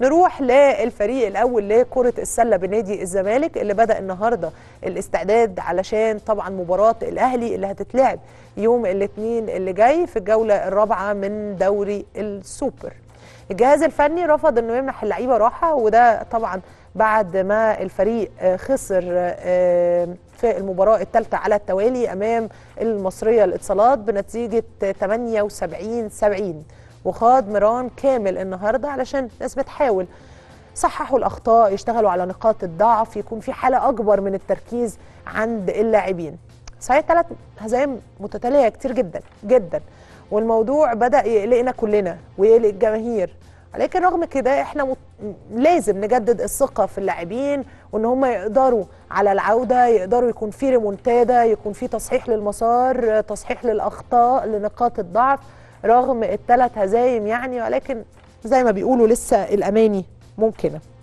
نروح للفريق الاول لكره السله بنادي الزمالك اللي بدا النهارده الاستعداد علشان طبعا مباراه الاهلي اللي هتتلعب يوم الاثنين اللي جاي في الجوله الرابعه من دوري السوبر الجهاز الفني رفض انه يمنح اللعيبه راحه وده طبعا بعد ما الفريق خسر في المباراة الثالثة على التوالي أمام المصرية الاتصالات بنتيجة 78 70 وخاض مران كامل النهارده علشان الناس بتحاول صححوا الاخطاء يشتغلوا على نقاط الضعف يكون في حاله اكبر من التركيز عند اللاعبين صحيح ثلاث هزايم متتاليه كتير جدا جدا والموضوع بدا يقلقنا كلنا ويقلق الجماهير لكن رغم كده احنا لازم نجدد الثقه في اللاعبين وان هم يقدروا على العوده يقدروا يكون في ريمونتادا يكون في تصحيح للمسار تصحيح للاخطاء لنقاط الضعف رغم الثلاث هزايم يعني ولكن زي ما بيقولوا لسه الاماني ممكنه